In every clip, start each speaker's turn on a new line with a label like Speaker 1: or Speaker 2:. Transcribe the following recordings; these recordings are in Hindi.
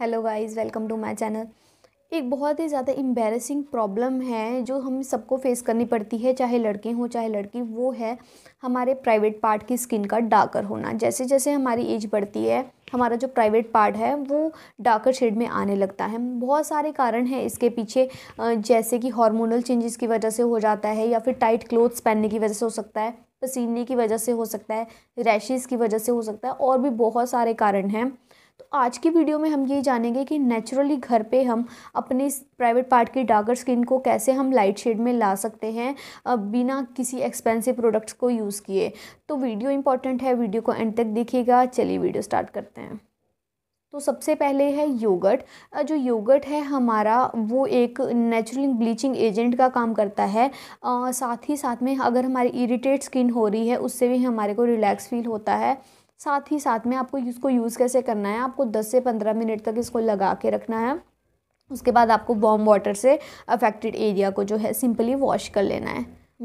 Speaker 1: hello guys welcome to my channel एक बहुत ही ज़्यादा एम्बेरसिंग प्रॉब्लम है जो हम सबको फेस करनी पड़ती है चाहे लड़के हों चाहे लड़की वो है हमारे प्राइवेट पार्ट की स्किन का डार्कर होना जैसे जैसे हमारी एज बढ़ती है हमारा जो प्राइवेट पार्ट है वो डार्कर शेड में आने लगता है बहुत सारे कारण हैं इसके पीछे जैसे कि हॉर्मोनल चेंजेस की वजह से हो जाता है या फिर टाइट क्लोथ्स पहनने की वजह से हो सकता है पसीने की वजह से हो सकता है रैशेज़ की वजह से हो सकता है और भी बहुत सारे कारण हैं तो आज की वीडियो में हम ये जानेंगे कि नेचुरली घर पे हम अपने प्राइवेट पार्ट की डार्कर स्किन को कैसे हम लाइट शेड में ला सकते हैं बिना किसी एक्सपेंसिव प्रोडक्ट्स को यूज़ किए तो वीडियो इंपॉर्टेंट है वीडियो को एंड तक देखिएगा चलिए वीडियो स्टार्ट करते हैं तो सबसे पहले है योगर्ट जो योगर्ट है हमारा वो एक नेचुरल ब्लीचिंग एजेंट का काम करता है आ, साथ ही साथ में अगर हमारी इरिटेट स्किन हो रही है उससे भी हमारे को रिलैक्स फील होता है साथ ही साथ में आपको इसको यूज़ कैसे करना है आपको 10 से 15 मिनट तक इसको लगा के रखना है उसके बाद आपको वॉम वाटर से अफेक्टेड एरिया को जो है सिंपली वॉश कर लेना है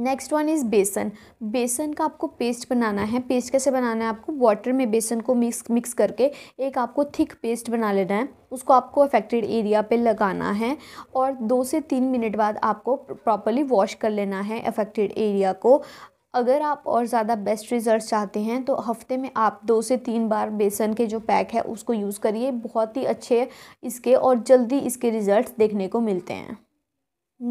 Speaker 1: नेक्स्ट वन इज़ बेसन बेसन का आपको पेस्ट बनाना है पेस्ट कैसे बनाना है आपको वाटर में बेसन को मिक्स मिक्स करके एक आपको थिक पेस्ट बना लेना है उसको आपको अफेक्टेड एरिया पे लगाना है और दो से तीन मिनट बाद आपको प्रॉपरली वॉश कर लेना है अफेक्टेड एरिया को अगर आप और ज़्यादा बेस्ट रिजल्ट चाहते हैं तो हफ्ते में आप दो से तीन बार बेसन के जो पैक है उसको यूज़ करिए बहुत ही अच्छे इसके और जल्दी इसके रिज़ल्ट देखने को मिलते हैं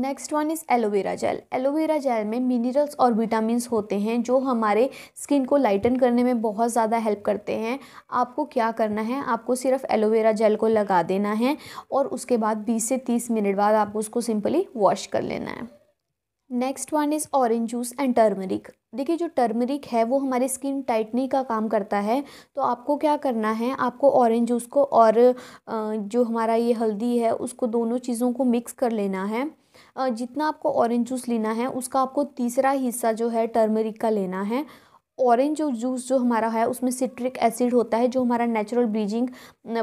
Speaker 1: next one is aloe vera gel aloe vera gel में मिनरल्स और विटामिन होते हैं जो हमारे स्किन को लाइटन करने में बहुत ज़्यादा हेल्प करते हैं आपको क्या करना है आपको सिर्फ एलोवेरा जेल को लगा देना है और उसके बाद 20 से 30 मिनट बाद आपको उसको सिंपली वॉश कर लेना है next one is orange juice and turmeric देखिए जो टर्मरिक है वो हमारी स्किन टाइटनिंग का काम करता है तो आपको क्या करना है आपको ऑरेंज जूस को और जो हमारा ये हल्दी है उसको दोनों चीज़ों को मिक्स कर लेना है जितना आपको ऑरेंज जूस लेना है उसका आपको तीसरा हिस्सा जो है टर्मरिक का लेना है ऑरेंज जो जूस जो हमारा है उसमें सिट्रिक एसिड होता है जो हमारा नेचुरल ब्लीचिंग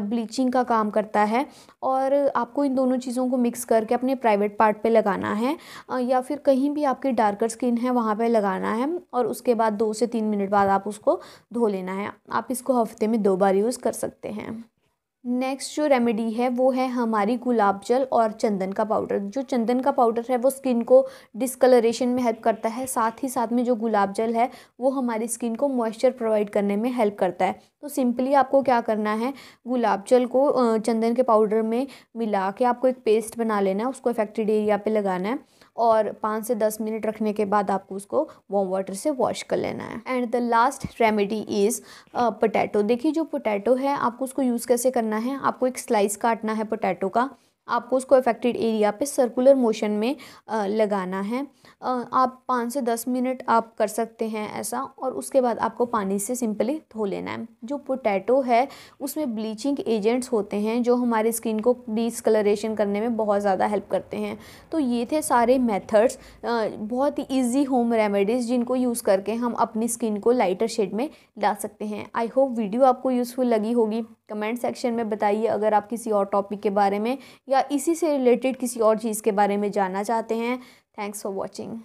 Speaker 1: ब्लीचिंग का काम करता है और आपको इन दोनों चीज़ों को मिक्स करके अपने प्राइवेट पार्ट पे लगाना है या फिर कहीं भी आपकी डार्कर स्किन है वहाँ पे लगाना है और उसके बाद दो से तीन मिनट बाद आप उसको धो लेना है आप इसको हफ्ते में दो बार यूज़ कर सकते हैं नेक्स्ट जो रेमेडी है वो है हमारी गुलाब जल और चंदन का पाउडर जो चंदन का पाउडर है वो स्किन को डिसकलरेशन में हेल्प करता है साथ ही साथ में जो गुलाब जल है वो हमारी स्किन को मॉइस्चर प्रोवाइड करने में हेल्प करता है तो सिंपली आपको क्या करना है गुलाब जल को चंदन के पाउडर में मिला के आपको एक पेस्ट बना लेना है उसको इफेक्टेड एरिया पे लगाना है और पाँच से दस मिनट रखने के बाद आपको उसको वॉम वाटर से वॉश कर लेना है and the last remedy is potato देखिए जो पोटैटो है आपको उसको यूज़ कैसे करना है आपको एक स्लाइस काटना है पोटैटो का आपको उसको अफेक्टेड एरिया पे सर्कुलर मोशन में लगाना है आप पाँच से दस मिनट आप कर सकते हैं ऐसा और उसके बाद आपको पानी से सिंपली धो लेना है जो पोटैटो है उसमें ब्लीचिंग एजेंट्स होते हैं जो हमारे स्किन को डिसकलरेशन करने में बहुत ज़्यादा हेल्प करते हैं तो ये थे सारे मेथड्स बहुत ही ईजी होम रेमेडीज़ जिनको यूज़ करके हम अपनी स्किन को लाइटर शेड में ला सकते हैं आई होप वीडियो आपको यूज़फुल लगी होगी कमेंट सेक्शन में बताइए अगर आप किसी और टॉपिक के बारे में या इसी से रिलेटेड किसी और चीज़ के बारे में जानना चाहते हैं थैंक्स फॉर वॉचिंग